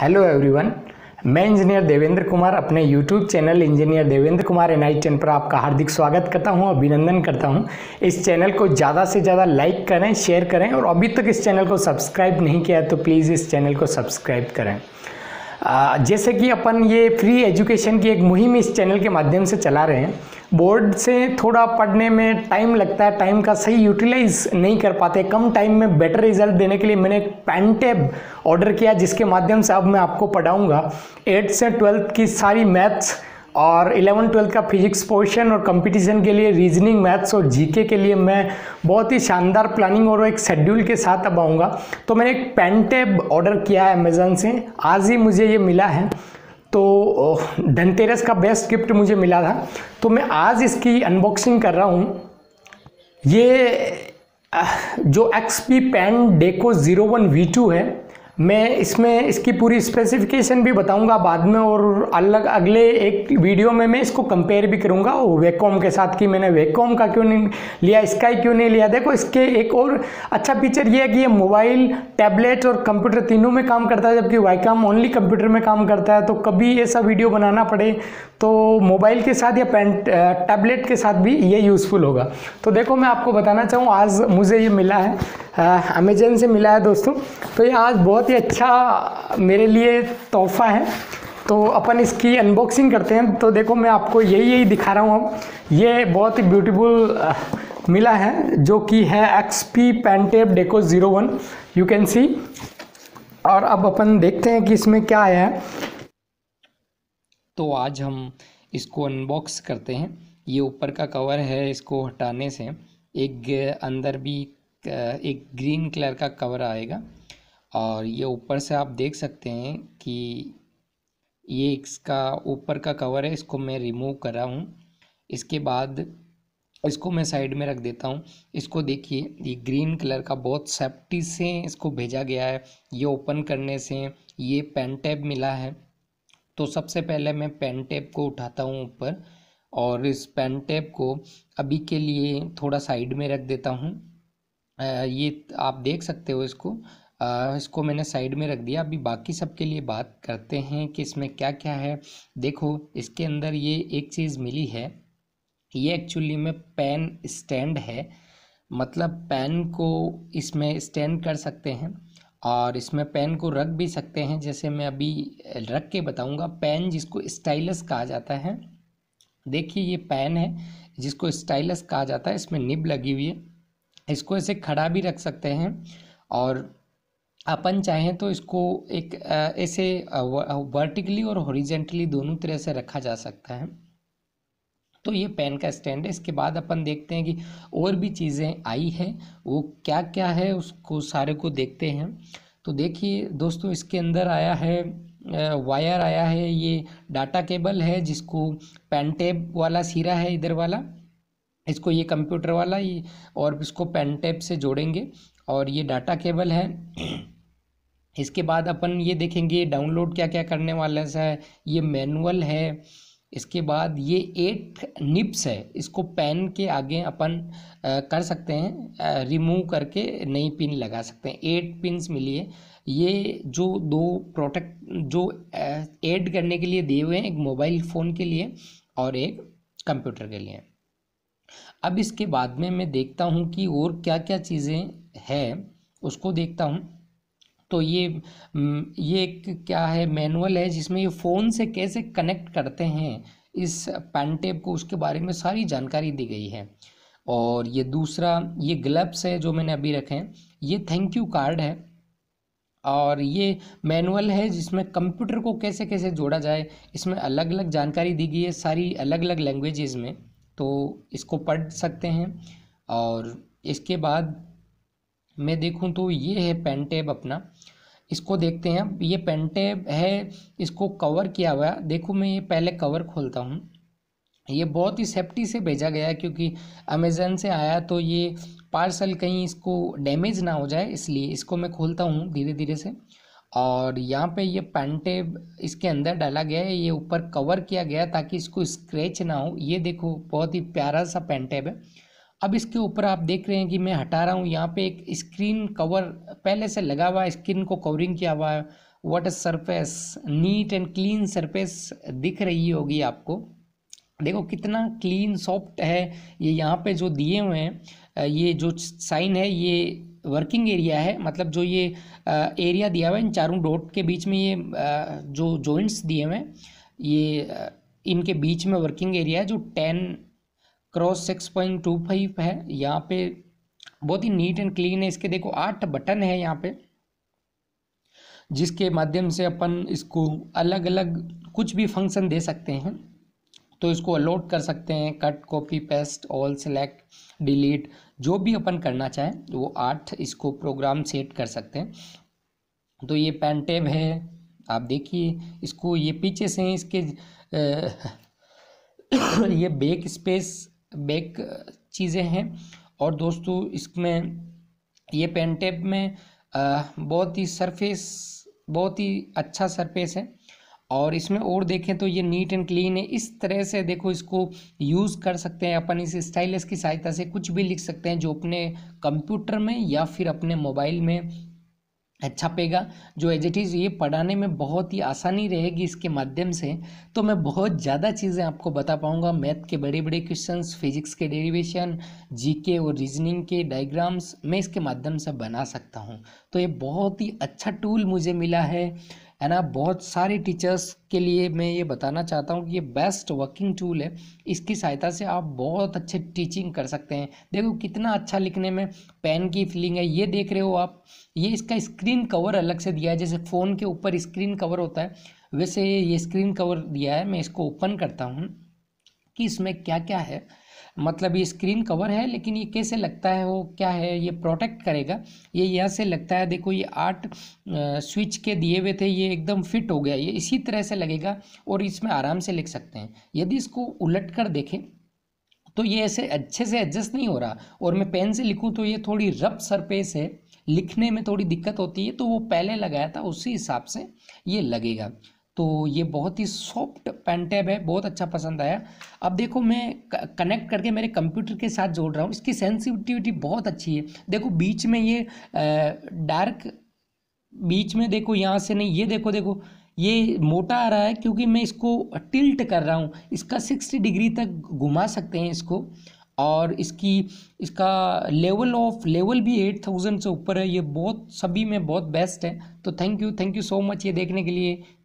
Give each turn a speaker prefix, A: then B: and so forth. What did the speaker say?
A: hello everyone मैं engineer Devendra Kumar अपने YouTube channel engineer Devendra Kumar N I पर आपका हार्दिक स्वागत करता हूं अभिनंदन करता हूं इस चैनल को ज़्यादा से ज़्यादा लाइक करें शेयर करें और अभी तक इस चैनल को सब्सक्राइब नहीं किया तो प्लीज़ इस चैनल को सब्सक्राइब करें जैसे कि अपन ये फ्री एजुकेशन की एक मुहिम इस चैनल के माध्यम से चला रहे हैं बोर्ड से थोड़ा पढ़ने में टाइम लगता है टाइम का सही यूटिलाइज नहीं कर पाते कम टाइम में बेटर रिजल्ट देने के लिए मैंने एक पेन टैब ऑर्डर किया जिसके माध्यम से अब मैं आपको पढ़ाऊँगा एट्थ से ट्वेल्थ की सारी मैथ्स और इलेवन ट्वेल्थ का फिजिक्स पोर्शन और कंपटीशन के लिए रीजनिंग मैथ्स और जीके के लिए मैं बहुत ही शानदार प्लानिंग और एक शेड्यूल के साथ अब आऊँगा तो मैंने एक पेन टैब ऑर्डर किया है अमेज़न से आज ही मुझे ये मिला है तो धनतेरस का बेस्ट गिफ्ट मुझे मिला था तो मैं आज इसकी अनबॉक्सिंग कर रहा हूँ ये जो X P pen Deco zero one V two है मैं इसमें इसकी पूरी स्पेसिफिकेशन भी बताऊंगा बाद में और अलग अगले एक वीडियो में मैं इसको कंपेयर भी करूंगा वेकॉम के साथ कि मैंने वेकॉम का क्यों नहीं लिया इसका क्यों नहीं लिया देखो इसके एक और अच्छा फीचर ये है कि ये मोबाइल टैबलेट और कंप्यूटर तीनों में काम करता है जबकि वाईकॉम ओनली कंप्यूटर में काम करता है तो कभी ऐसा वीडियो बनाना पड़े तो मोबाइल के साथ या पेन टैबलेट के साथ भी ये यूज़फुल होगा तो देखो मैं आपको बताना चाहूँ आज मुझे ये मिला है अमेजन से मिला है दोस्तों तो ये आज बहुत ही अच्छा मेरे लिए तोहफा है तो अपन इसकी अनबॉक्सिंग करते हैं तो देखो मैं आपको यही यही दिखा रहा हूँ अब ये बहुत ही ब्यूटीफुल मिला है जो कि है X P pen tab Deco zero one you can see और अब अपन देखते हैं कि इसमें क्या आया है
B: तो आज हम इसको अनबॉक्स करते हैं ये ऊपर का कवर है इसको हटाने से एक अंदर भी एक ग्रीन कलर का कवर आएगा और ये ऊपर से आप देख सकते हैं कि ये इसका ऊपर का कवर है इसको मैं रिमूव कर रहा हूँ इसके बाद इसको मैं साइड में रख देता हूँ इसको देखिए ये ग्रीन कलर का बहुत सेफ्टी से इसको भेजा गया है ये ओपन करने से ये पेन टैप मिला है तो सबसे पहले मैं पेन टैप को उठाता हूँ ऊपर और इस पेन टैप को अभी के लिए थोड़ा साइड में रख देता हूँ ये आप देख सकते हो इसको इसको मैंने साइड में रख दिया अभी बाकी सब के लिए बात करते हैं कि इसमें क्या क्या है देखो इसके अंदर ये एक चीज़ मिली है ये एक्चुअली में पेन स्टैंड है मतलब पेन को इसमें स्टैंड कर सकते हैं और इसमें पेन को रख भी सकते हैं जैसे मैं अभी रख के बताऊंगा पेन जिसको स्टाइलस कहा जाता है देखिए ये पेन है जिसको स्टाइलस कहा जाता है इसमें निब लगी हुई है इसको ऐसे खड़ा भी रख सकते हैं और अपन चाहें तो इसको एक ऐसे वर्टिकली और हॉरिजेंटली दोनों तरह से रखा जा सकता है तो ये पेन का स्टैंड है इसके बाद अपन देखते हैं कि और भी चीज़ें आई है वो क्या क्या है उसको सारे को देखते हैं तो देखिए दोस्तों इसके अंदर आया है वायर आया है ये डाटा केबल है जिसको पेन टेप वाला सिरा है इधर वाला इसको ये कंप्यूटर वाला ये और इसको पेन टेप से जोड़ेंगे और ये डाटा केबल है इसके बाद अपन ये देखेंगे डाउनलोड क्या क्या करने वाला है ये मैनुअल है इसके बाद ये एट निप्स है इसको पेन के आगे अपन आ, कर सकते हैं रिमूव करके नई पिन लगा सकते हैं एट पिन मिली है ये जो दो प्रोडक्ट जो ऐड करने के लिए दिए हुए हैं एक मोबाइल फ़ोन के लिए और एक कंप्यूटर के लिए अब इसके बाद में मैं देखता हूँ कि और क्या क्या चीज़ें हैं उसको देखता हूँ तो ये ये क्या है मैनुअल है जिसमें ये फ़ोन से कैसे कनेक्ट करते हैं इस पैनटेप टेप को उसके बारे में सारी जानकारी दी गई है और ये दूसरा ये ग्लब्स है जो मैंने अभी रखे हैं ये थैंक यू कार्ड है और ये मैनुअल है जिसमें कंप्यूटर को कैसे कैसे जोड़ा जाए इसमें अलग अलग जानकारी दी गई है सारी अलग अलग लैंग्वेजेस में तो इसको पढ़ सकते हैं और इसके बाद मैं देखूँ तो ये है पेन टैब अपना इसको देखते हैं अब ये पेन टैब है इसको कवर किया हुआ देखो मैं ये पहले कवर खोलता हूँ ये बहुत ही सेफ्टी से भेजा गया क्योंकि अमेज़न से आया तो ये पार्सल कहीं इसको डैमेज ना हो जाए इसलिए इसको मैं खोलता हूँ धीरे धीरे से और यहाँ पे ये पेन इसके अंदर डाला गया है ये ऊपर कवर किया गया ताकि इसको स्क्रैच ना हो ये देखो बहुत ही प्यारा सा पेन है अब इसके ऊपर आप देख रहे हैं कि मैं हटा रहा हूँ यहाँ पे एक स्क्रीन कवर पहले से लगा हुआ है स्क्रीन को कवरिंग किया हुआ है what a surface neat and clean surface दिख रही होगी आपको देखो कितना क्लीन सॉफ्ट है ये यहाँ पे जो दिए हुए हैं ये जो साइन है ये वर्किंग एरिया है मतलब जो ये एरिया दिया हुआ है इन चारों डॉट के बीच में ये जो जॉइंट्स दिए हुए हैं ये इनके बीच में वर्किंग एरिया है जो ten cross six point two five है यहाँ पे बहुत ही नीट एंड क्लीन है इसके देखो आठ बटन है यहाँ पे जिसके माध्यम से अपन इसको अलग अलग कुछ भी फंक्शन दे सकते हैं तो इसको अलोड कर सकते हैं cut copy paste all select delete जो भी अपन करना चाहें तो वो आठ इसको प्रोग्राम सेट कर सकते हैं तो ये पेन टेब है आप देखिए इसको ये पीछे से इसके ये बेक स्पेस बैक चीज़ें हैं और दोस्तों इसमें ये पेन टेप में बहुत ही सरफेस बहुत ही अच्छा सरफेस है और इसमें और देखें तो ये नीट एंड क्लीन है इस तरह से देखो इसको यूज़ कर सकते हैं अपन इस स्टाइलस की सहायता से कुछ भी लिख सकते हैं जो अपने कंप्यूटर में या फिर अपने मोबाइल में छपेगा अच्छा जो एज इट इज़ ये पढ़ाने में बहुत ही आसानी रहेगी इसके माध्यम से तो मैं बहुत ज़्यादा चीज़ें आपको बता पाऊँगा मैथ के बड़े बड़े क्वेश्चंस फिजिक्स के डेरिवेशन जीके और रीजनिंग के डायग्राम्स मैं इसके माध्यम से बना सकता हूँ तो ये बहुत ही अच्छा टूल मुझे मिला है है ना बहुत सारे टीचर्स के लिए मैं ये बताना चाहता हूँ कि ये बेस्ट वर्किंग टूल है इसकी सहायता से आप बहुत अच्छे टीचिंग कर सकते हैं देखो कितना अच्छा लिखने में पेन की फीलिंग है ये देख रहे हो आप ये इसका स्क्रीन कवर अलग से दिया है जैसे फ़ोन के ऊपर स्क्रीन कवर होता है वैसे ये स्क्रीन कवर दिया है मैं इसको ओपन करता हूँ कि इसमें क्या क्या है मतलब ये स्क्रीन कवर है लेकिन ये कैसे लगता है वो क्या है ये प्रोटेक्ट करेगा ये यहाँ से लगता है देखो ये आठ स्विच के दिए हुए थे ये एकदम फिट हो गया ये इसी तरह से लगेगा और इसमें आराम से लिख सकते हैं यदि इसको उलट कर देखें तो ये ऐसे अच्छे से एडजस्ट नहीं हो रहा और मैं पेन से लिखूँ तो ये थोड़ी रफ सरपेस है लिखने में थोड़ी दिक्कत होती है तो वो पहले लगाया था उसी हिसाब से ये लगेगा तो ये बहुत ही सॉफ्ट पेनटेब है बहुत अच्छा पसंद आया अब देखो मैं कनेक्ट करके मेरे कंप्यूटर के साथ जोड़ रहा हूँ इसकी सेंसिटिविटी बहुत अच्छी है देखो बीच में ये डार्क बीच में देखो यहाँ से नहीं ये देखो देखो ये मोटा आ रहा है क्योंकि मैं इसको टिल्ट कर रहा हूँ इसका सिक्सटी डिग्री तक घुमा सकते हैं इसको और इसकी इसका लेवल ऑफ लेवल भी एट थाउजेंड से ऊपर है ये बहुत सभी में बहुत बेस्ट है तो thank you thank you so much ये देखने के लिए